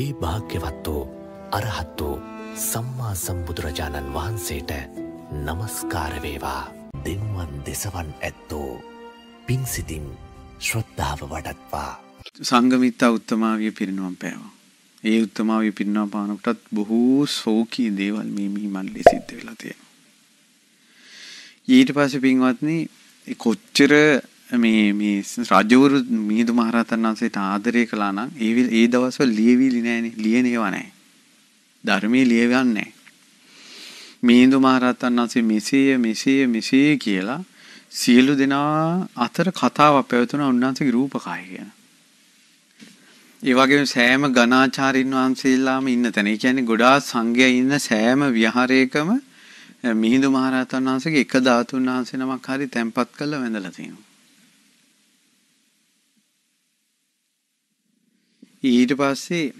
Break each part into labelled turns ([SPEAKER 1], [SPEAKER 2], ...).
[SPEAKER 1] ඒ භාග්‍යවත් වූ අරහත් වූ සම්මා සම්බුදුරජාණන් වහන්සේට නමස්කාරවේවා දෙවුවන් දෙසවන් ඇත්තෝ පින්සිතින් ශ්‍රද්ධාව වඩත්වා. සංගමිත්තා උත්තමාවිය පිරිනුවම් පෑවා. ඒ උත්තමාවිය පිරිනවා පානකටත් බොහෝ සෝකී දේවල් මේ මිහිමල්ලේ සිද්ධ වෙලා තියෙනවා. ඊට පස්සේ පින්වත්නි කොච්චර මේ මේ රජවරු මිහිඳු මහරහතන් වහන්සේට ආදරය කළා නම් ඒ ඒ දවස්වල ලියවිලි නෑනේ ලියන ඒවා නෑ ධර්මයේ ලියවන්නේ නෑ මිහිඳු මහරහතන් වහන්සේ මෙසේය මෙසේය මෙසේ කියලා සියලු දෙනා අතර කතාවක් පැවතුණා උන්වහන්සේගේ රූපකාය කියන ඒ වගේම සෑම ගණාචාරින් වහන්සේලාම ඉන්න තැන. ඒ කියන්නේ ගොඩාක් සංඝයා ඉන්න සෑම විහාරයකම මිහිඳු මහරහතන් වහන්සේගේ එක ධාතුන් වහන්සේ නමක් හරි තැන්පත් කරලා වැඳලා තියෙනවා. ඊට පස්සේ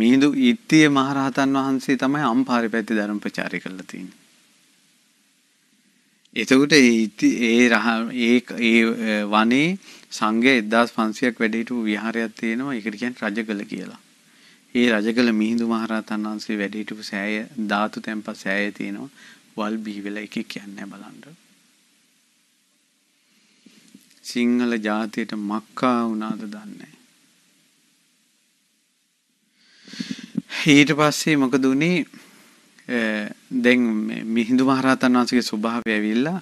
[SPEAKER 1] මිහිඳු ඉත්තිය මහරහතන් වහන්සේ තමයි අම්පාරේ පැත්තේ ධර්ම ප්‍රචාරය කළා තියෙන්නේ. එතකොට ඒ රහ ඒ ඒ වනේ සංඝය 1500ක් වැඩ හිටපු විහාරයක් තියෙනවා. ඒකට කියන්නේ රජගල කියලා. ඒ රජගල මිහිඳු මහරහතන් වහන්සේ වැඩ හිටපු සෑය ධාතු තැන්පත් සෑය තියෙනවා. වල් බිහි වෙලා එකේ කියන්නේ බලන්න. සිංහල ජාතියට මක්කා වුණාද දන්නේ ඊට පස්සේ මොකද වුණේ දැන් මිහිඳු මහරහතන් වහන්සේගේ ස්වභාවය ඇවිල්ලා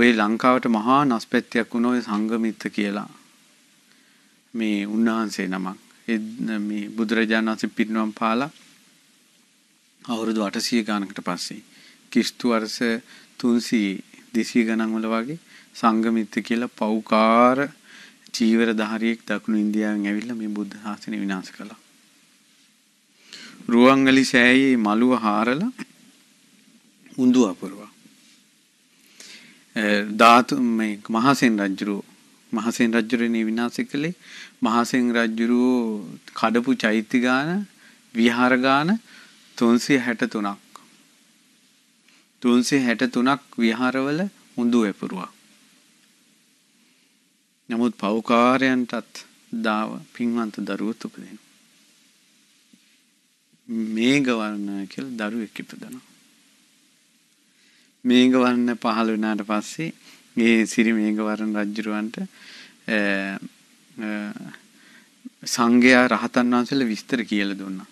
[SPEAKER 1] ওই ලංකාවට මහා නස්පැත්තියක් වුණ ওই සංගමිත්ත කියලා මේ උන්වහන්සේ නමක් මේ බුදුරජාණන් වහන්සේ පිරිනවම් පාලා අවුරුදු 800 ගානකට පස්සේ කිස්තු වර්ෂ 300 200 ගණන් වල වගේ සංගමිත්ත කියලා පෞකාර චීවරධාරියෙක් දකුණු ඉන්දියාවෙන් ඇවිල්ලා මේ බුද්ධ ශාසනය විනාශ කළා. රුවන්වැලි සෑයේ මළුව හාරලා උඳු අපුරුවා. ධාතු මේ මහසෙන් රජුරෝ මහසෙන් රජුරනේ විනාශ කළේ මහසෙන් රජුරෝ කඩපු චෛත්‍ය ගාන විහාර ගාන 363ක් 363ක් විහාරවල උඳු එපුරුවා. නමුත් පෞකාරයන්ටත් දාව පින්වන්ත දරුවෝ උපදිනවා. මේඝවර්ණ කියලා දරුවෙක් ඉපදෙනවා. මේඝවර්ණ පහළ වුණාට පස්සේ ඒ සිරි මේඝවර්ණ රජුරවන්ට සංඝයා රහතන් වහන්සේලා විස්තර කියලා දුන්නා.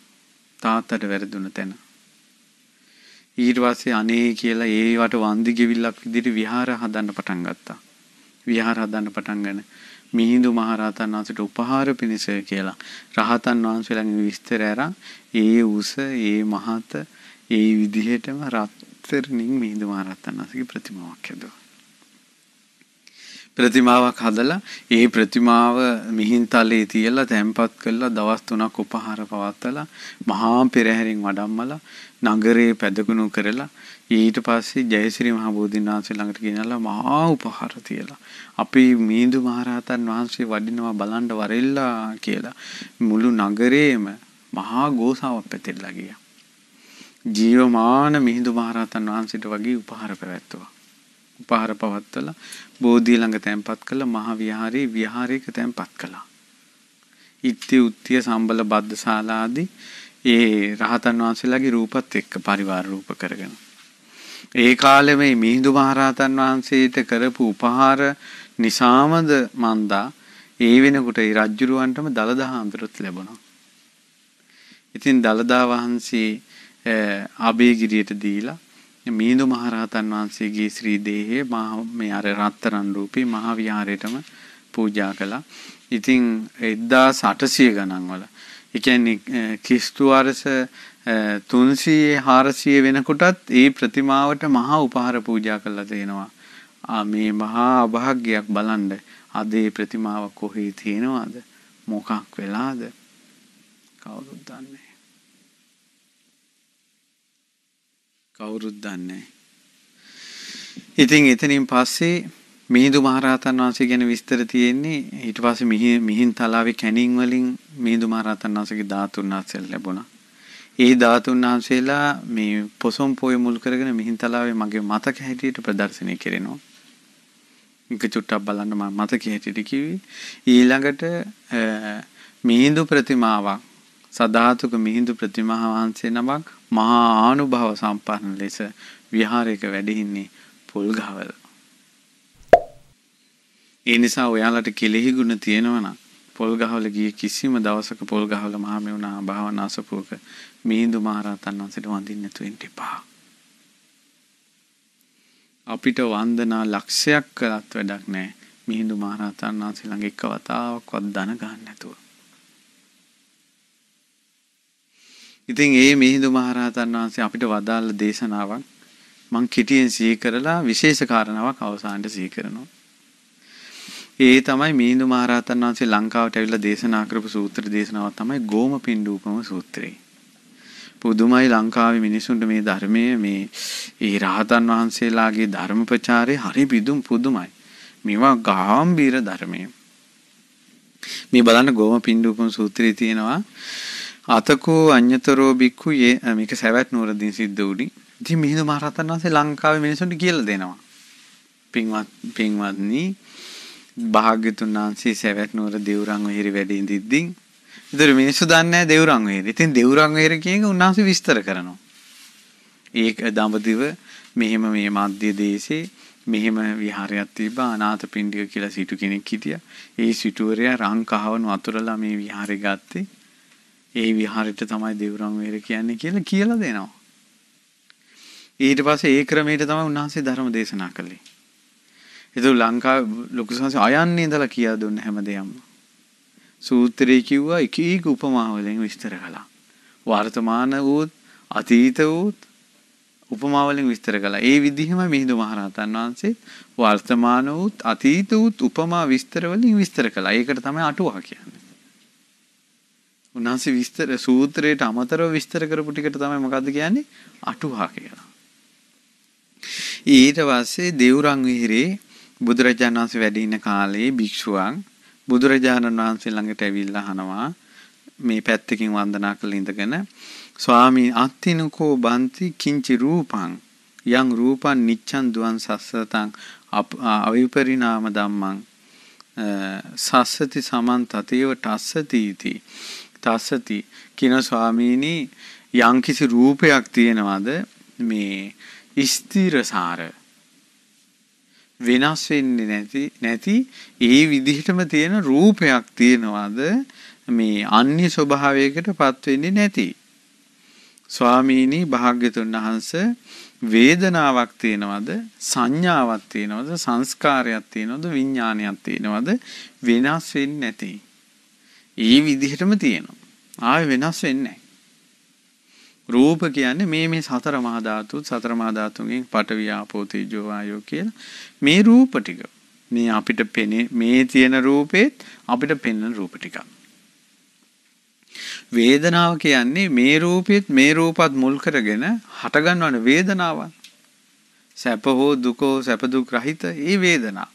[SPEAKER 1] තාත්තට වැරදුන තැන. ඊට පස්සේ අනේ කියලා ඒවට වන්දි ගෙවිල්ලක් විදිහට විහාර හදන්න පටන් ගත්තා. විහාර හදන්න පටන් ගන්නේ මිහිඳු මහරහතන් වහන්සේට උපහාර පිණිස කියලා රහතන් වහන්සේලාගේ විස්තර අරන් ඒ උස ඒ මහත ඒ විදිහටම රත්තරණින් මිහිඳු මහරහතන් වහන්සේගේ ප්‍රතිමාවක් හදුවා ප්‍රතිමාවක් හදලා ඒ ප්‍රතිමාව මිහින්තලේ තියලා තැන්පත් කරලා දවස් 3ක් උපහාර පවත්වලා මහා පෙරහැරින් වඩම්මලා නගරේ පැදගුණු කරලා ඊට පස්සේ ජයසිරි මහ බෝධීන් වහන්සේ ළඟට ගෙනල්ලා මහා උපහාර තියලා අපි මීඳු මහරහතන් වහන්සේ වඩිනවා බලන්න වරෙල්ලා කියලා මුළු නගරේම මහා ගෝසාවක් පැතිරලා ගියා. ජීවමාන මිහිඳු මහරහතන් වහන්සේට වගේ උපහාර පැවැත්තුවා. උපහාර පවත්වලා බෝධිය ළඟ තැන්පත් කළ මහා විහාරයේ විහාරයක තැන්පත් කළා. ඉත්ති උත්තිය සම්බල බද්දශාලාදී ඒ රහතන් වහන්සේලාගේ රූපත් එක්ක පරිවාර රූප කරගෙන ඒ කාලෙ මේ මිහිඳු මහරහතන් වහන්සේට කරපු උපහාර නිසාමද මන්දා ඒ වෙනකොට ඒ රජ්ජුරුවන්ටම දළදා හාමුදුරුවොත් ලැබුණා. ඉතින් දළදා වහන්සේ අබේගිරියට දීලා මිහිඳු මහරහතන් වහන්සේගේ ශ්‍රී දේහය මේ අර රත්තරන් රූපී මහා විහාරයටම පූජා කළා. ඉතින් 1800 ගණන් වල ඒ කියන්නේ ක්‍රිස්තු වර්ෂ 300 400 වෙනකොටත් ඒ ප්‍රතිමාවට මහා උපහාර පූජා කළා තියෙනවා. ආ මේ මහා අභාග්‍යයක් බලන්න. අද ඒ ප්‍රතිමාව කොහේ තියෙනවද? මොකක් වෙලාද? කවුරුත් දන්නේ කවුරුත් දන්නේ ඉතින් එතනින් පස්සේ මිහිඳු මහරහතන් වහන්සේ ගැන විස්තර තියෙන්නේ ඊට පස්සේ මිහි මිහින් තලාවේ කැණින් වලින් මිහිඳු මහරහතන් වහන්සේගේ ධාතුන් වහන්සේලා ලැබුණා. ඒ ධාතුන් වහන්සේලා මේ පොසොන් පොය මුල් කරගෙන මිහින් තලාවේ මගේ මතක හැටියට ප්‍රදර්ශනය කරනවා. එක චුට්ටක් බලන්න මම මතක හැටියට කිව්වේ. ඊළඟට මිහිඳු ප්‍රතිමාවක් සධාතුක මිහිඳු ප්‍රතිමා වහන්සේ නමක් මහා ආනුභාව සම්පන්න ලෙස විහාරයක වැඩහින්නේ පොල්ගහවල. ඒ නිසා ඔයාලට කෙලෙහි ගුණ තියෙනවනම් පොල් ගහවල ගිය කිසිම දවසක පොල් ගහවල මහා මෙවුනා භාවනා අසපුවක මිහිඳු මහරහතන් වහන්සේට වඳින්න නැතුව ඉන්න එපා. අපිට වන්දනා ලක්ෂයක් කරත් වැඩක් නැහැ. මිහිඳු මහරහතන් වහන්සේ ළඟ එක වතාවක්වත් දන ගන්න නැතුව. ඉතින් ඒ මිහිඳු මහරහතන් වහන්සේ අපිට වදාළ දේශනාවක් මං කෙටියෙන් සිහි කරලා විශේෂ කාරණාවක් අවසානට සිහි කරනවා. ඒ තමයි මිහිඳු මහරහතන් වහන්සේ ලංකාවට ඇවිල්ලා දේශනා කරපු සූත්‍ර දේශනාවක් තමයි ගෝම පිණ්ඩූපම සූත්‍රය. පුදුමයි ලංකාවේ මිනිසුන්ට මේ ධර්මයේ මේ ඒ රහතන් වහන්සේලාගේ ධර්ම ප්‍රචාරය හරි පිදුම් පුදුමයි. මේවා ගැඹීර ධර්මයේ. මේ බලන්න ගෝම පිණ්ඩූපම සූත්‍රයේ තියෙනවා අතකෝ අඤ්‍යතරෝ බික්ඛු යේ මේක සවැත් නුවරදී සිද්ධ වුණි. ඉතින් මිහිඳු මහරහතන් වහන්සේ ලංකාවේ මිනිසුන්ට කියලා දෙනවා. පින්වත් පින්වත්නි භාග්‍යතුන් වහන්සේ සවැත් නුවර දේවරම් වෙහෙර වැඩ ඉඳිද්දී ඉතින් මිනිස්සු දන්නේ නැහැ දේවරම් වෙහෙර. ඉතින් දේවරම් වෙහෙර කියන එක උන්වහන්සේ විස්තර කරනවා. ඒක දඹදිව මෙහෙම මේ මධ්‍ය දේශේ මෙහෙම විහාරයක් තිබ්බා අනාථ පිණ්ඩික කියලා සිටු කෙනෙක් හිටියා. ඒ සිටුවරයා රන් කහවණු අතුරලා මේ විහාරේ ගත්තේ. ඒ විහාරෙට තමයි දේවරම් වෙහෙර කියන්නේ කියලා කියලා දෙනවා. ඊට පස්සේ ඒ ක්‍රමයට තමයි උන්වහන්සේ ධර්ම දේශනා කළේ. ඒතු ලංකා ලොකු සංසය අයන්නේ ඉඳලා කියා දුන්න හැම දෙයක්ම. සූත්‍රයේ කිව්වා එක එක උපමා වලින් විස්තර කළා. වර්තමාන වූත් අතීත වූත් උපමා වලින් විස්තර කළා. ඒ විදිහම මිහිඳු මහරහතන් වහන්සේ වර්තමාන වූත් අතීත වූත් උපමා විස්තර වලින් විස්තර කළා. ඒකට තමයි අටුවා කියන්නේ. උන්වහන්සේ විස්තර සූත්‍රයට අමතරව විස්තර කරපු ටිකට තමයි මොකද්ද කියන්නේ අටුවා කියලා. ඊට පස්සේ දේවරං විහිරේ බුදුරජාණන් වහන්සේ වැඩ ඉන කාලේ භික්ෂුවන් බුදුරජාණන් වහන්සේ ළඟට ඇවිල්ලා අහනවා මේ පැත්තකින් වන්දනා කරලා ඉඳගෙන ස්වාමී අත්තිනකෝ බන්ති කිංචි රූපං යං රූපං නිච්ඡන් දුවන් සස්සතං අවිපරිණාම ධම්මං සස්සති සමන් තතේව තස්සති इति තස්සති කියන ස්වාමීනි යම්කිසි රූපයක් තියෙනවද මේ ස්ථිරසාර වෙනස් වෙන්නේ නැති නැති ඒ විදිහටම තියෙන රූපයක් තියෙනවාද මේ අන්‍ය ස්වභාවයකට පත් වෙන්නේ නැති ස්වාමීනි භාග්‍යතුන් වහන්ස වේදනාවක් තියෙනවද සංඥාවක් තියෙනවද සංස්කාරයක් තියෙනවද විඥානයක් තියෙනවද වෙනස් වෙන්නේ නැති. ඒ විදිහටම තියෙනවා. ආයෙ වෙනස් වෙන්නේ නැහැ. රූප කියන්නේ මේ මේ සතර මහා ධාතු සතර මහා ධාතුන්ගෙන් පඨවි ආපෝ තේජෝ වායෝ කියලා මේ රූප ටික මේ අපිට පෙනේ මේ තියෙන රූපෙත් අපිට පෙනෙන රූප ටිකක් වේදනාව කියන්නේ මේ රූපෙත් මේ රූපත් මුල් කරගෙන හටගන්නවන වේදනාවන් සැප හෝ දුක හෝ සැප දුක් රහිත ඒ වේදනා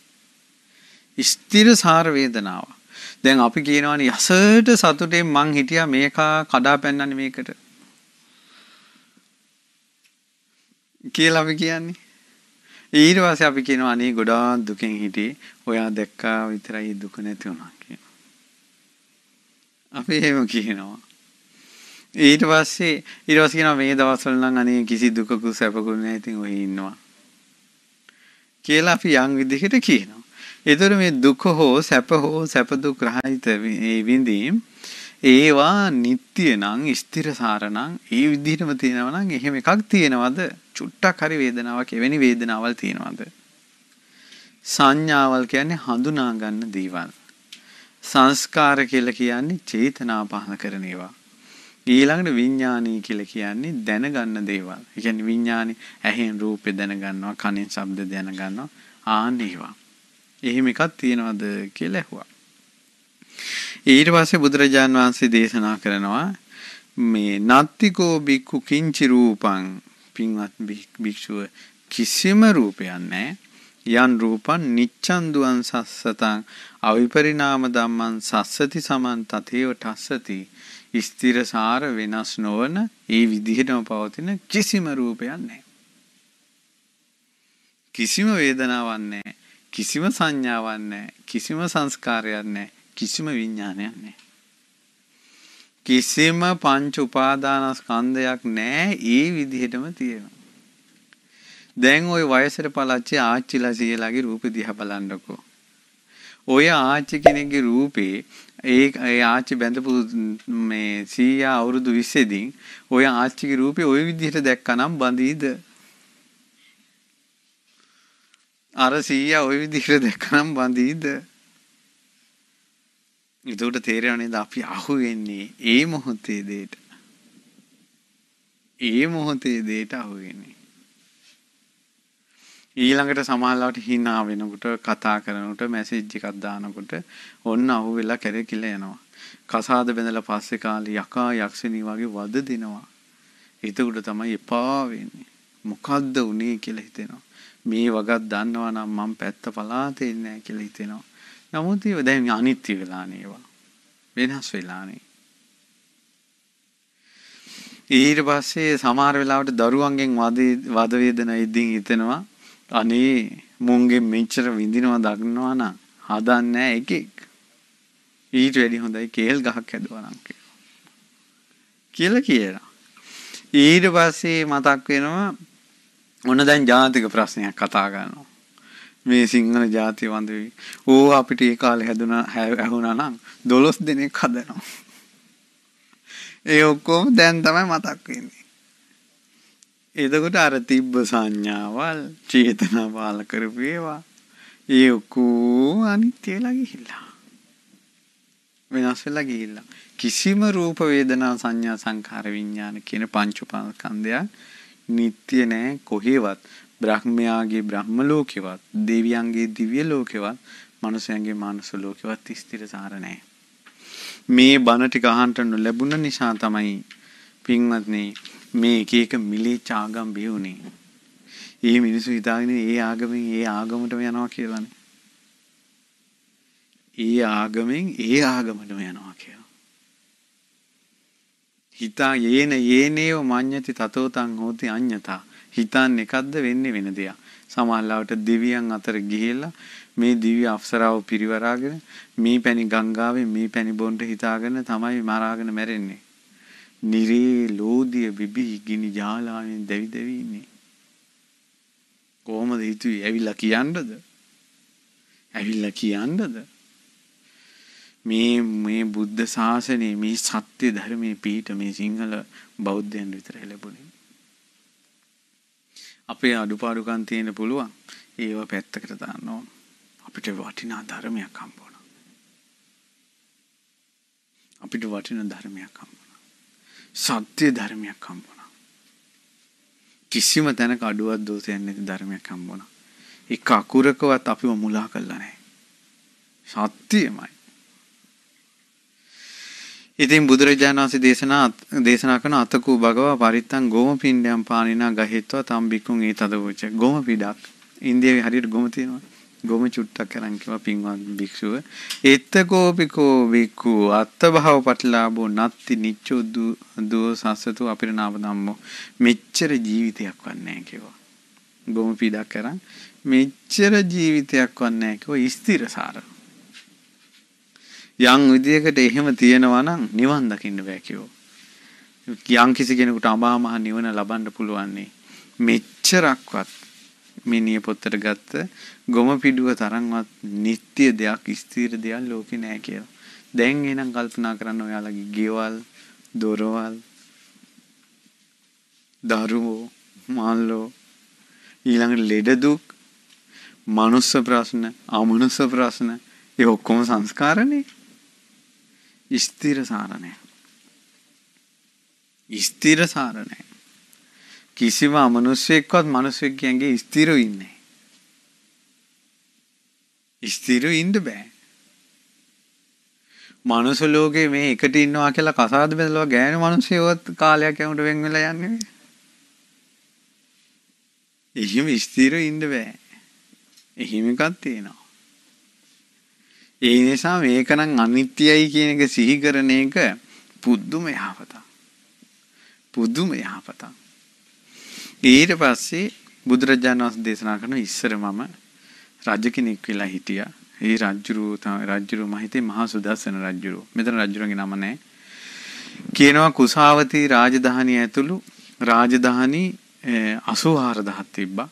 [SPEAKER 1] ස්ථිර සාර වේදනාව දැන් අපි කියනවනේ යසට සතුටෙන් මං හිටියා මේකා කඩා පැන්නන්නේ මේකට කියලා අපි කියන්නේ. ඊට පස්සේ අපි කියනවා අනේ ගොඩාක් දුකෙන් හිටියේ. ඔයා දැක්කා විතරයි දුක නැති වුණා කියලා. අපි එහෙම කියනවා. ඊට පස්සේ ඊට පස්සේ කියනවා මේ දවස්වල නම් අනේ කිසි දුකකු සැපකුත් නැහැ. ඉතින් ඔහි ඉන්නවා. කියලා අපි යම් විදිහකට කියනවා. ඒතර මේ දුක හෝ සැප හෝ සැප දුක් රහිත මේ විඳීම් ඒවා නිට්ටිය නම් ස්ථිරසාර නම් ඒ විදිහටම තියෙනවා නම් එහෙම එකක් තියෙනවද? චුට්ටක් හරි වේදනාවක් එවැනි වේදනාවල් තියෙනවද සංඥාවල් කියන්නේ හඳුනා ගන්න දේවල් සංස්කාර කියලා කියන්නේ චේතනා පහළ කරන ඒවා ඊළඟට විඥානී කියලා කියන්නේ දැනගන්න දේවල්. ඒ කියන්නේ විඥානේ ඇහෙන් රූපේ දැනගන්නවා, කනෙන් ශබ්ද දැනගන්නවා, ආන් ඒවා. එහෙම එකක් තියෙනවද කියලා ඇහුවා. ඊට පස්සේ බුදුරජාන් වහන්සේ දේශනා කරනවා මේ නත්තිකෝ බික්කු කිංචි රූපං පින්වත් භික්ෂුව කිසිම රූපයක් නැහැ. යන් රූපන් නිච්ඡන් දුවන් සස්සතං අවිපරිණාම ධම්මං සස්සති සමන් තතේව ඨස්සති ස්ථිරසාර වෙනස් නොවන ඒ විදිහටම පවතින කිසිම රූපයක් නැහැ. කිසිම වේදනාවක් නැහැ. කිසිම සංඥාවක් නැහැ. කිසිම සංස්කාරයක් නැහැ. කිසිම විඥානයක් නැහැ. කිසිම පංච උපාදානස්කන්ධයක් නැහැ ඒ විදිහටම තියෙනවා. දැන් ওই වයසට පලච්ච ආච්චිලා සියලාගේ රූප දිහා බලන්නකෝ. ඔය ආච්චි කෙනෙක්ගේ රූපේ ඒ ඒ ආච්චි බැඳපු මේ සීයා අවුරුදු 20 දින් ඔය ආච්චිගේ රූපේ ওই විදිහට දැක්කනම් බඳීද අර සීයා ওই විදිහට දැක්කනම් බඳීද එතකොට තේරෙනව නේද අපි අහු වෙන්නේ ඒ මොහොතේ දේට. ඒ මොහොතේ දේට අහු වෙන්නේ. ඊළඟට සමාල්ලාවට හිනා වෙනකොට කතා කරනකොට මැසේජ් එකක් දානකොට ඔන්න අහු වෙලා කැරේ කියලා යනවා. කසාද බැඳලා පස්සේ කාලේ යකා යක්ෂිනී වගේ වද දෙනවා. එතකොට තමයි එපා වෙන්නේ. මොකද්ද උනේ කියලා හිතෙනවා. මේ වගක් දන්නවා නම් මම පැත්ත පලාතේ ඉන්නේ නැහැ කියලා හිතෙනවා. නමුත් ඒව දැන් අනිත්‍ය වෙලානේ ඒවා. වෙනස් වෙලානේ. ඊට පස්සේ සමහර වෙලාවට දරුවන්ගෙන් වද වේදනා ඉදින් හිතෙනවා අනේ මුන්ගේ මෙච්චර විඳිනවා දක්නවා නම් හදන්නේ එකෙක්. ඊට වැඩි හොඳයි කේල් ගහක් හැදුවා නම් කියලා කියලා. ඊට පස්සේ මතක් වෙනවා ඔන්න දැන් ජාතික ප්‍රශ්නයක් කතා කරනවා. මේ සිංහල ජාතිය වඳවී ඕ අපිට ඒ කාලෙ හැදුන ඇහුණා නම් දොළොස් දෙනෙක් හදනවා ඒ ඔක්කොම දැන් තමයි මතක් වෙන්නේ එතකොට අර තිබ්බ සංඥාවල් චේතනා බාල කරපු ඒවා ඒ ඔක්කෝ අනිත් වෙලා ගිහිල්ලා වෙනස් වෙලා ගිහිල්ලා කිසිම රූප වේදනා සංඥා සංකාර විඥාන කියන පංච පස්කන්ධය නිට්ටය නෑ කොහෙවත් බ්‍රහ්මයාගේ බ්‍රහ්ම ලෝකෙවත් දෙවියන්ගේ දිව්‍ය ලෝකෙවත් මනුස්සයන්ගේ මානස ලෝකෙවත් ස්ථිරසාර නැහැ. මේ බණ ටික අහන්න ලැබුණ නිසා තමයි පින්වත්නි මේ එක එක මිලේච් ආගම් බිහුනේ. ඒ මිනිස්සු හිතාගෙන ඒ ආගමෙන් ඒ ආගමටම යනවා කියලානේ. ඒ ආගමෙන් ඒ ආගමටම යනවා කියලා. හිතා යේන යේනේව මඤ්ඤති තතෝතං හෝති අඤ්ඤතා හිතන්නේ එකක්ද වෙන්නේ වෙන දෙයක්. සමහරවිට දෙවියන් අතර ගිහිල්ලා මේ දිව්‍ය අප්සරාව පිරිවරාගෙන මේ පැණි ගංගාවේ මේ පැණි බොන්න හිතාගෙන තමයි මරාගෙන මැරෙන්නේ. නිරේ ලෝදිය බිබිහි ගිනි ජාලාවෙන් දැවි දැවි ඉන්නේ. කොහොමද හිතුවේ ඇවිල්ලා කියන්නද? ඇවිල්ලා කියන්නද? මේ මේ බුද්ධ ශාසනය මේ සත්‍ය ධර්මයේ පිට මේ සිංහල බෞද්ධයන් විතරයි ලැබුණේ. අපේ අඩුපාඩුකන් තියෙන පුළුවන් ඒවා පැත්තකට දාන්න ඕන අපිට වටිනා ධර්මයක් හම්බෝන අපිට වටින ධර්මයක් හම්බුණ සත්‍යය ධර්මයක් හම්බුණ කිසිම තැනක අඩුවත් දෝෂයක් නැති ධර්මයක් හම්බුණ එක අකුරකවත් අපිව මුලා කළා නැහැ සත්‍යයමයි ඉතින් බුදුරජාණන් වහන්සේ දේශනා දේශනා කරන අතකූ භගවා පරිත්තං ගෝම පිණ්ඩයම් පානිනා ගහෙත්වා තම් බික්කුන් ඒ තදවෝච ගෝම පිඩක් ඉන්දියාවේ හරියට ගොම තියෙනවා ගොම චුට්ටක් අරන් කිව්වා පින්වත් භික්ෂුව එත්තකෝපිකෝ බික්ඛු අත්තභව පටලාභෝ නත්ති නිච්චෝ දෝ සස්සතු අපිට නාම ධම්මෝ මෙච්චර ජීවිතයක් වන්නේ කිව්වා ගොම පිඩක් අරන් මෙච්චර ජීවිතයක් වන්නේ කිව්වා ස්ථිරසාරව යම් විදියකට එහෙම තියෙනවා නම් නිවන් දකින්න බෑ කියෝ. යම් කිසි කෙනෙකුට අමා මහ නිවන ලබන්න පුළුවන්නේ මෙච්චරක්වත් මේ නියපොත්තට ගත්ත ගොම පිඩුව තරම්වත් නිත්‍ය දෙයක් ස්ථිර දෙයක් ලෝකේ නෑ කියලා. දැන් එහෙනම් කල්පනා කරන්න ඔයාලගේ ගෙවල්, දොරවල්, දරුවෝ, මල්ලෝ ඊළඟට ලෙඩ දුක්, මනුස්ස ප්‍රශ්න, අමනුස්ස ප්‍රශ්න ඒ ඔක්කොම සංස්කාරනේ. ස්ථිර සාර නැහැ. ස්ථිර සාර නැහැ. කිසිම අමනුෂ්‍යයෙක්වත් මිනිස්සෙක්ගේ ස්ථිරව ඉන්නේ නැහැ. ස්ථිරව ඉන්න බෑ. මනුස්ස ලෝකේ මේ එකට ඉන්නවා කියලා කසාද බඳලා ගෑනු මිනිස්සුයවත් කාලයක් යනකොට වෙන් වෙලා යන්නේ. එහෙම ස්ථිරව ඉන්න බෑ. එහෙම එකක් තියෙනවා. ඒ නිසා මේකනම් අනිත්‍යයි කියන එක සිහි කරන එක පුදුම යහපතක්. පුදුම යහපතක්. ඊට පස්සේ බුදුරජාණන් වහන්සේ දේශනා කරන ඉස්සර මම රජ කෙනෙක් වෙලා හිටියා. ඒ රජුරු රජුරු මහිතේ මහා සුදස්සන රජුරු. මෙතන රජුරුගේ නම නැහැ. කියනවා කුසාවතී රාජධානිය ඇතුළු රාජධානි 84000ක් තිබ්බා.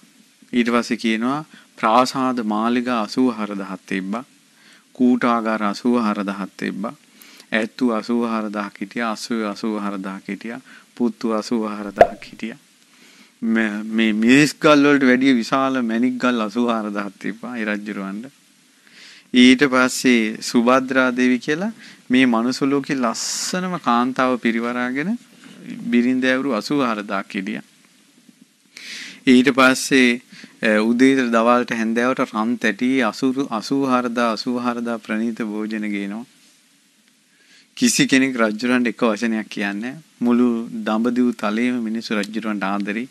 [SPEAKER 1] ඊට පස්සේ කියනවා ප්‍රාසාද මාලිගා 84000ක් තිබ්බා. කූටාගාර 84000ක් තිබ්බා. ඇත්තු 84000ක් හිටියා, අසුව 84000ක් හිටියා, පුත්තු 84000ක් හිටියා. මේ මිරිස් ගල් වලට වැඩිය විශාල මැණික් ගල් 84000ක් තිබ්බා ඒ රජුරවන්ට. ඊට පස්සේ සුභද්‍රා දේවි කියලා මේ මනුස්ස ලෝකේ ලස්සනම කාන්තාව පිරිවරාගෙන බිරින්දෑවරු 84000ක් හිටියා. ඊට පස්සේ උදේට දවල්ට හැන්දෑවට රම් තැටි 84000 84000 ප්‍රණීත භෝජන ගේනවා. කිසි කෙනෙක් රජුරන්ට එක වචනයක් කියන්නේ මුළු දඹදිව් තලයේම මිනිස්සු රජුරන්ට ආදරෙයි.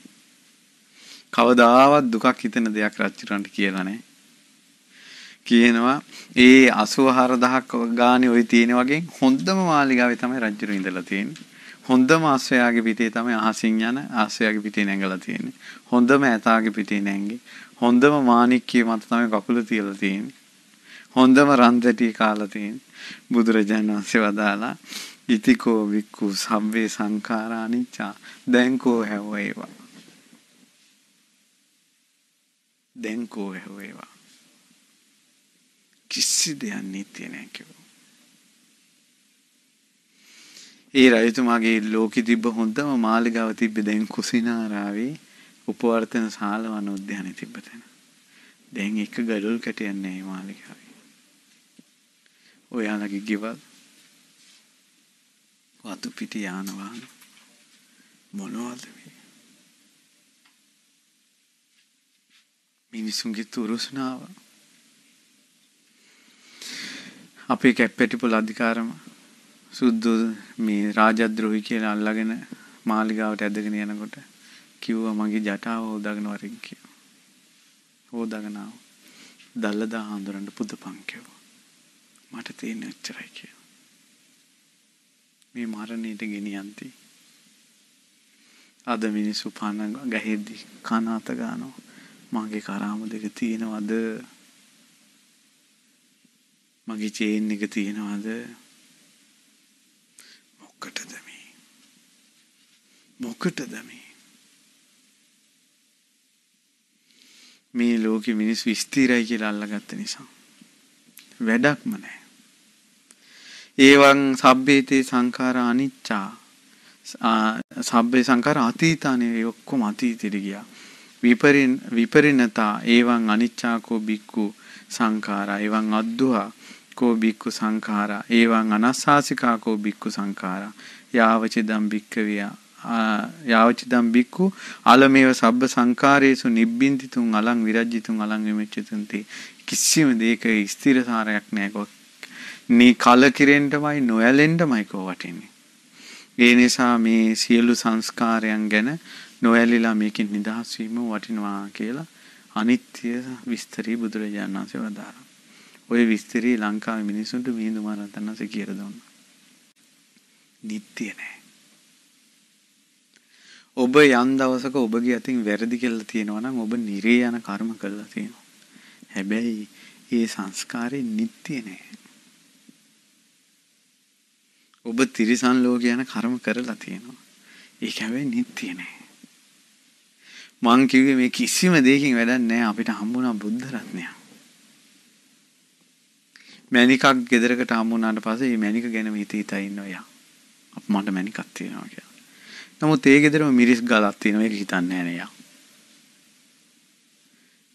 [SPEAKER 1] කවදාවත් දුකක් හිතෙන දෙයක් රජුරන්ට කියලා නැහැ. කියනවා ඒ 84000ක් ගානේ ওই තියෙන වගේ හොඳම මාලිගාවේ තමයි රජුරු ඉඳලා තියෙන්නේ. හොඳම ආශ්‍රයාගේ පිටේ තමයි අහසින් යන ආශ්‍රයාගේ පිටේ නැංගලා තියෙන්නේ. හොඳම ඇතාගේ පිටේ නැංගේ. හොඳම මාණික්කේ මත තමයි කකුල තියලා තියෙන්නේ. හොඳම රන් දැටි කාලා තියෙන්නේ. බුදුරජාණන් වහන්සේ වදාලා ඉතිකෝ වික්කු සම්වේ සංඛාරානිච්චා දැන්කෝ හැවේවා. දැන්කෝ හැවේවා. කිසි දෙයක් නීතිය නැහැ කිව්වා. ඒ රජතුමාගේ ලෝකෙ තිබ්බ හොඳම මාලිගාව තිබ්බේ දැන් කුසිනාරාවේ උපවර්තන ශාල වනෝද්‍යානෙ තිබ්බ තැන. දැන් එක ගඩොල් කැටයක් නැහැ මේ මාලිගාවේ. ඔයාලගේ ගෙවල් වතු පිට යාන වාහන මොනවද මේ? මිනිසුන්ගේ තුරුස්නාව අපේ කැප්පැටිපොළ අධිකාරම සුද්දු මේ රාජද්‍රෝහි කියලා අල්ලගෙන මාලිගාවට ඇදගෙන යනකොට කිව්වා මගේ ජටාව හොදාගෙන වරින් කියලා. හොදාගෙන ආව. දල්ලදා හඳුරන්න පුදපන් කිව්වා. මට තියෙන ඔච්චරයි කියලා. මේ මරණයට ගෙනියන්ති. අද මිනිස්සු පණ ගහෙද්දි කන අත ගන්නවා. මගේ කරාම දෙක තියෙනවද? මගේ චේන් එක තියෙනවද? මොකටද මේ? මොකටද මේ? මේ ලෝකෙ මිනිස්සු ස්ථිරයි කියලා අල්ලගත්ත නිසා වැඩක්ම නැහැ. ඒවං සබ්බේතේ සංඛාර අනිච්චා සබ්බේ සංඛාර අතීතානේ ඔක්කොම අතීතෙට ගියා. විපරිණ විපරිණතා ඒවං අනිච්චාකෝ බික්කු සංඛාරා ඒවං අද්දුහා කෝ බික්කු සංඛාරා ඒවං අනස්සාසිකා කෝ බික්කු සංඛාරා යාවචිදම් බික්කවියා යාවචිදම් බික්කු අලමේව සබ්බ සංඛාරේසු නිබ්බින්ති තුන් අලං විරජ්ජිතුන් අලං විමෙච්චතුන්ති කිසිම දෙයක ස්ථිරසාරයක් නැහැ කෝ මේ කලකිරෙන්නමයි නොයැලෙන්නමයි කෝ වටින්නේ ඒ නිසා මේ සියලු සංස්කාරයන් ගැන නොඇලිලා මේකින් නිදහස් වීම වටිනවා කියලා අනිත්‍ය විස්තරී බුදුරජාණන් වහන්සේ වදාරා ඔය විස්තරේ ලංකාවේ මිනිසුන්ට මිහිඳු මහරහතන් වහන්සේ කියලා දුන්නා. නිට්ටිය නෑ. ඔබ යම් දවසක ඔබගේ අතින් වැරදි කියලා තියෙනවා නම් ඔබ නිරේ යන කර්ම කළා තියෙනවා. හැබැයි ඒ සංස්කාරේ නිට්ටිය නෑ. ඔබ තිරිසන් ලෝකේ යන කර්ම කරලා තියෙනවා. ඒක හැබැයි නිට්ටිය නෑ. මං කිව්වේ මේ කිසිම දෙයකින් වැඩක් නෑ අපිට හම්බුණා බුද්ධ රත්නයක්. මැනිකක් ගෙදරකට හම්බුනාට පස්සේ මේ මැනික ගැන හිත හිතා ඉන්නවා යා. අප මට මැනිකක් තියෙනවා කියලා. නමුත් ඒ ගෙදරම මිරිස් ගලක් තියෙනවා ඒක හිතන්නේ නැහැ යා.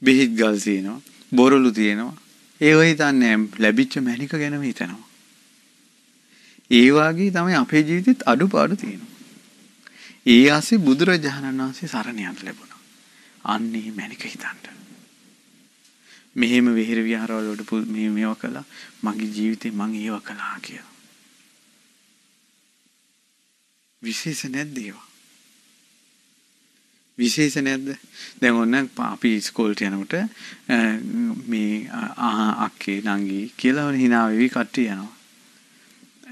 [SPEAKER 1] බෙහෙත් ගල් තියෙනවා, බොරළු තියෙනවා. ඒව හිතන්නේ ලැබිච්ච මැනික ගැනම හිතනවා. ඒ වගේ තමයි අපේ ජීවිතෙත් අඩුපාඩු තියෙනවා. ඒ ආසේ බුදුරජාණන් වහන්සේ සරණ යන්න ලැබුණා. අන්නේ මැනික හිතන්න. මෙහෙම වෙහෙර විහාරවල වඩපු මේ මේවා කළා මගේ ජීවිතේ මං ඒවා කළා කියලා. විශේෂ නැද්ද ඒවා? විශේෂ නැද්ද? දැන් ඔන්න අපි ඉස්කෝලේට යනකොට මේ ආහා අක්කේ නංගි කියලා hina වෙවි කට්ටිය යනවා.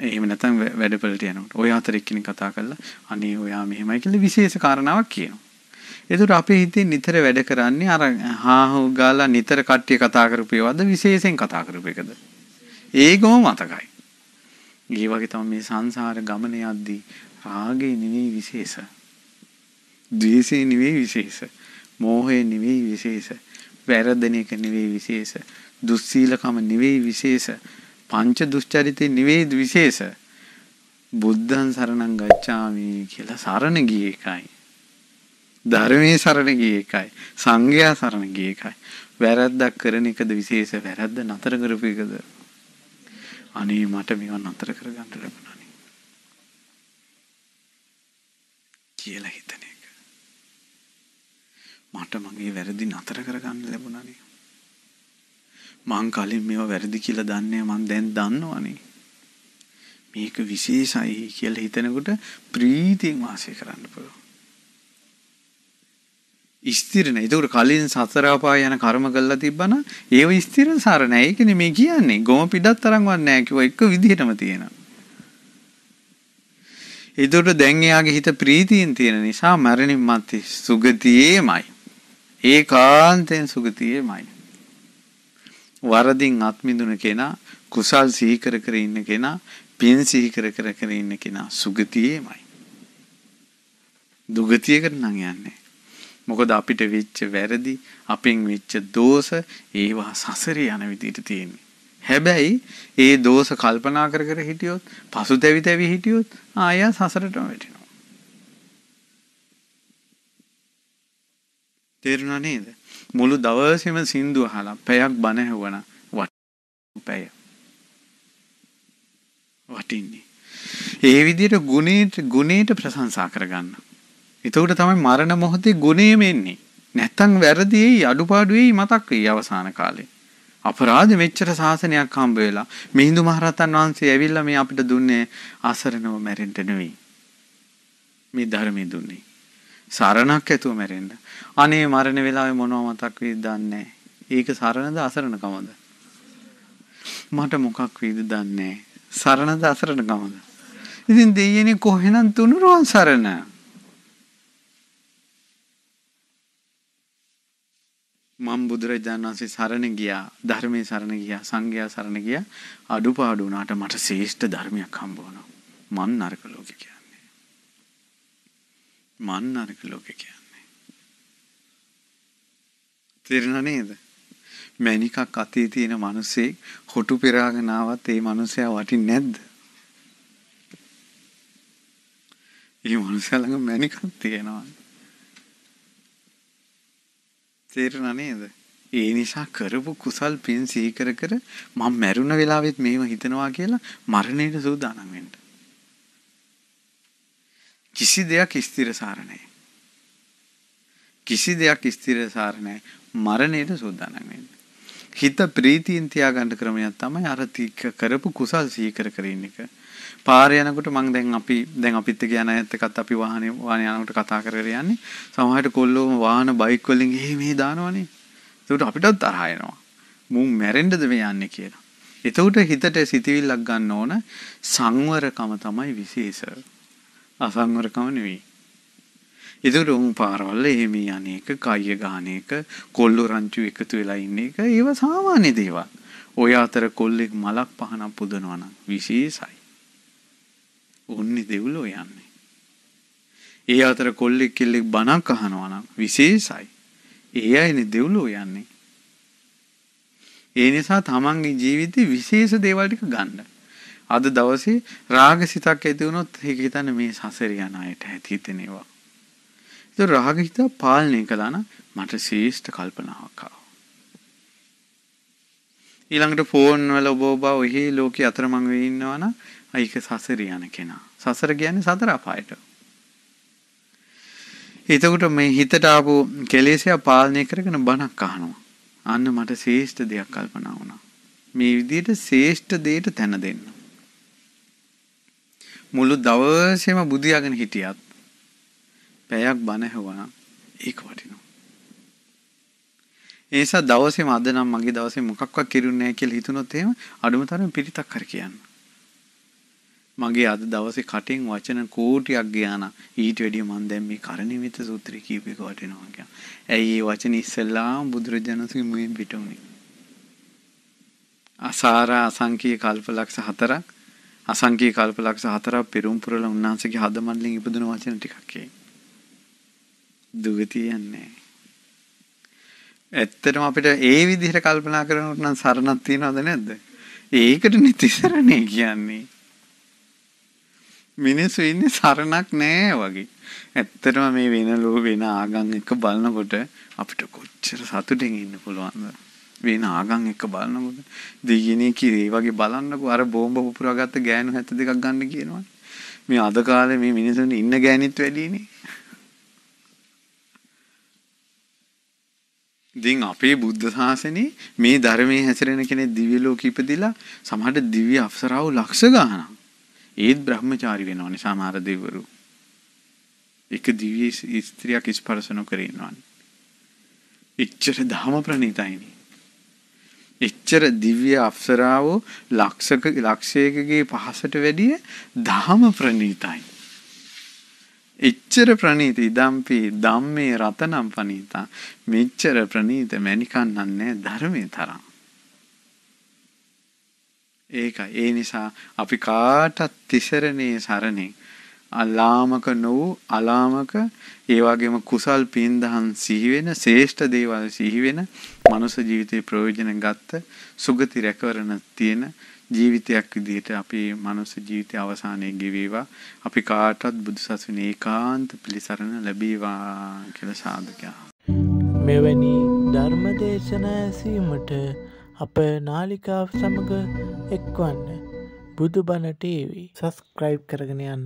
[SPEAKER 1] එහෙම නැත්නම් වැඩපලට යනකොට ඔය හතර එක්කිනෙ කතා කරලා අනේ ඔයා මෙහෙමයි කියලා විශේෂ කාරණාවක් කියනවා. එතකොට අපේ හිතේ නිතර වැඩ කරන්නේ අර හාහු ගාලා නිතර කට්ටිය කතා කරපේවද විශේෂයෙන් කතා කරපේකද? ඒකම මතකයි. ඒ වගේ තමයි මේ සංසාර ගමනේ යද්දී රාගේ නෙවෙයි විශේෂ. ද්වේෂේ නෙවෙයි විශේෂ. මෝහය නෙවෙයි විශේෂ. වැරදෙන එක නෙවෙයි විශේෂ. දුස්සීලකම නෙවෙයි විශේෂ. පංච දුස්චරිතේ නෙවෙයි විශේෂ. බුද්ධං සරණං ගච්ඡාමි කියලා සරණ ගියේ එකයි. ධර්මයේ සරණ ගිය එකයි සංඝයා සරණ ගිය එකයි වැරද්දක් කරන එකද විශේෂ වැරද්ද නතර කරපු එකද අනේ මට මේවා නතර කරගන්න ලැබුණා නේ කියලා හිතන එක මට මගේ වැරදි නතර කරගන්න ලැබුණා නේ මං කලින් මේවා වැරදි කියලා දන්නේ මං දැන් දන්නවනේ මේක විශේෂයි කියලා හිතනකොට ප්‍රීතියෙන් වාසය කරන්න පුළුවන් ස්ථිර නෑ. ඒතකොට කලින් සතර අපාය යන කර්ම කළා තිබ්බනම් ඒව ස්ථිර සාර නෑ. ඒක නෙමේ කියන්නේ. ගොම පිටක් තරම්වත් නෑ කිව්ව එක විදිහටම තියෙනවා. ඒතකොට දැන් එයාගේ හිත ප්‍රීතියෙන් තියෙන නිසා මරණින් මත්තේ සුගතියේමයි. ඒකාන්තයෙන් සුගතියේමයි. වරදින් අත් මිදුන කෙනා, කුසල් සිහි කර කර ඉන්න කෙනා, පින් සිහි කර කර ඉන්න කෙනා සුගතියේමයි. දුගතියකට නම් යන්නේ මොකද අපිට වෙච්ච වැරදි අපෙන් වෙච්ච දෝෂ ඒවා සසරේ යන විදිහට තියෙන්නේ. හැබැයි ඒ දෝෂ කල්පනා කර කර හිටියොත් පසුතැවි තැවි හිටියොත් ආය සසරටම වැටෙනවා. තේරුණා නේද? මුළු දවසෙම සින්දු අහලා පැයක් බණ ඇහුවනම් පැය වටින්නේ. ඒ විදිහට ගුණේට ගුණේට ප්‍රශංසා කරගන්න. එතකොට තමයි මරණ මොහොතේ ගුණේම එන්නේ. නැත්තම් වැරදි වෙයි අඩුපාඩු වෙයි මතක් වෙයි අවසාන කාලේ. අපරාධ මෙච්චර සාසනයක් හම්බ වෙලා මිහිඳු මහරහතන් වහන්සේ ඇවිල්ලා මේ අපිට දුන්නේ අසරණව මැරෙන්න නෙවෙයි. මේ ධර්මයේ දුන්නේ. සරණක් ඇතුව මැරෙන්න. අනේ මරණ වෙලාවේ මොනව මතක් වෙයිද දන්නේ ඒක සරණද අසරණකමද? මට මොකක් වෙයිද දන්නේ සරණද අසරණකමද? ඉතින් දෙයියනේ කොහෙනම් තුනුරුවන් සරණ? මම බුදුරජාණන් වහන්සේ සරණ ගියා ධර්මයේ සරණ ගියා සංඝයා සරණ ගියා අඩුපාඩු වුණාට මට ශ්‍රේෂ්ඨ ධර්මයක් හම්බ වුණා මන් නරක ලෝකේ කියන්නේ මන් නරක ලෝකේ කියන්නේ තේරෙනා නේද මැනිකක් අතේ තියෙන මිනිස්සේ හොටු පෙරාගෙන ආවත් ඒ මිනිසයා වටින්නේ නැද්ද? ඒ මිනිසයා ළඟ මැනිකක් තියෙනවා. තේරෙන නේද? ඒ නිසා කරපු කුසල් පින් සිහි කර කර මම මැරුණ වෙලාවෙත් මේව හිතනවා කියලා මරණයට සූදානම් වෙන්න. කිසි දෙයක් ස්ථිරසාර නැහැ. කිසි දෙයක් ස්ථිරසාර නැහැ. මරණයට සූදානම් වෙන්න. හිත ප්‍රීතියෙන් තියාගන්න ක්‍රමයක් තමයි අර කරපු කුසල් සිහි කර කර ඉන්න එක. පාර යනකොට මං දැන් අපි දැන් අපිත් කියන ඇත්තකත් අපි වාහනේ වාහනේ යනකොට කතා කරගෙන යන්නේ සමහරට කොල්ලෝ වාහන බයික් වලින් එහේ මෙහි දානවනේ ඒකට අපිටත් තරහ එනවා මුන් මැරෙන්නද මේ යන්නේ කියලා එතකොට හිතට සිතවිල්ලක් ගන්න ඕන සංවරකම තමයි විශේෂ අසංවරකම නෙවෙයි ඉතුරු උන් පාරවල් එහෙම යන්නේක කය ගාන එක කොල්ලු රංචු එකතු වෙලා ඉන්න එක ඒව සාමාන්‍ය දේවල්. ඔය අතර කොල්ලෙක් මලක් පහනක් පුදනවා නම් විශේෂයි. ඔන්නේ දෙව්ලෝ යන්නේ. ඒ අතර කොල්ලෙක් කෙල්ලෙක් බණක් අහනවා නම් විශේෂයි. ඒ අයනේ දෙව්ලෝ යන්නේ. ඒ නිසා තමන්ගේ ජීවිතේ විශේෂ දේවල් ටික ගන්න. අද දවසේ රාග සිතක් ඇති වුණොත් ඒක හිතන්නේ මේ සසර යන අයට ඇති හිතෙනවා. ඒක රාග හිත පාලනය කළා නම් මට ශේෂ්ඨ කල්පනාවක් ආවා. ඊළඟට ෆෝන් වල ඔබ ඔබ ඔහි ලෝකේ අතරමං වෙ ඉන්නවා නම් ඒක සසර යන කෙනා. සසර කියන්නේ සතර අපායට. එතකොට මේ හිතට ආපු කෙලෙසය පාලනය කරගෙන බණක් අහනවා. අන්න මට ශේෂ්ඨ දෙයක් කල්පනා වුණා. මේ විදිහට ශේෂ්ඨ දෙයට තැන දෙන්න. මුළු දවසේම බුදියාගෙන හිටියත් පැයක් බණ ඇහුවා ඒක වටිනවා. ඒසා දවසේම අද නම් මගේ දවසේ මොකක්වත් කිරුන්නේ නැහැ කියලා හිතුනොත් එහෙම අඩුම තරමේ පිරිතක් කර කියන්න. මගේ අද දවසේ කටෙන් වචන කෝටියක් ගියා නම් ඊට වැඩිය මම දැන් මේ කරණිමිත සූත්‍රය කියපු එක වටිනවා කියන. ඇයි මේ වචන ඉස්සෙල්ලාම බුදුරජාණන්සේ මුවින් පිට වුනේ. අසාරා අසංකීය කල්පලක්ෂ හතරක් අසංකීය කල්පලක්ෂ හතරක් පෙරම්පුරල උන්වහන්සේගේ හදමණලින් ඉපදුන වචන ටිකක් කියයි. දුගතියන්නේ. ඇත්තටම අපිට ඒ විදිහට කල්පනා කරනකොට නම් සරණක් තියනවද නැද්ද? ඒකට නිතිසරණේ කියන්නේ. මිනිස්සු ඉන්නේ සරණක් නෑ වගේ. ඇත්තටම මේ වෙන ලෝ වෙන ආගම් එක බලනකොට අපිට කොච්චර සතුටින් ඉන්න පුළුවන්ද? වෙන ආගම් එක බලනකොට දෙයිනේ කිරේ වගේ බලන්නකො අර බෝම්බ පුපුරාගත්ත ගෑනු 72ක් ගන්න කියනවනේ. මේ අද කාලේ මේ මිනිසුන් ඉන්න ගෑනිත් වැඩිනේ. ඉතින් අපේ බුද්ධ ශාසනේ මේ ධර්මයේ හැසිරෙන කෙනෙක් දිව්‍ය ලෝකෙ ඉපදිලා සමහරට දිව්‍ය අප්සරාව ලක්ෂ ගාණක් ඒත් බ්‍රහ්මචාරි වෙනවනේ සමහර දෙවිවරු. එක දිව්‍ය ස්ත්‍රියක් ස්පර්ශ නොකර ඉන්නවනේ. එච්චර ධම ප්‍රණීතයිනේ. එච්චර දිව්‍ය අප්සරාවෝ ලක්ෂක ලක්ෂයකගේ පහසට වැඩිය ධම ප්‍රණීතයි. එච්චර ප්‍රණීත ඉදම්පි ධම්මේ රතනම් පනීතා මෙච්චර ප්‍රණීත මැනිකන්නන්නේ ධර්මයේ තරම්. ඒකයි. ඒ නිසා අපි කාටත් තිසරණේ සරණින් අලාමක නොවූ අලාමක ඒ වගේම කුසල් පින් දහම් සිහි වෙන ශ්‍රේෂ්ඨ දේවල් සිහි වෙන මනුෂ්‍ය ජීවිතේ ප්‍රයෝජන ගත්ත සුගති රැකවරණ තියෙන ජීවිතයක් විදිහට අපේ මනුෂ්‍ය ජීවිතය අවසානයේ ගෙවේවා අපි කාටත් බුදුසසුන ඒකාන්ත පිළිසරණ ලැබේවා කියලා සාදුකයා මෙවැනි ධර්ම දේශනා ඇසීමට අප නාලිකාව සමඟ එක්වන්න බුදුබණ ටීවී සස්ක්‍රයිබ් කරගෙන යන්න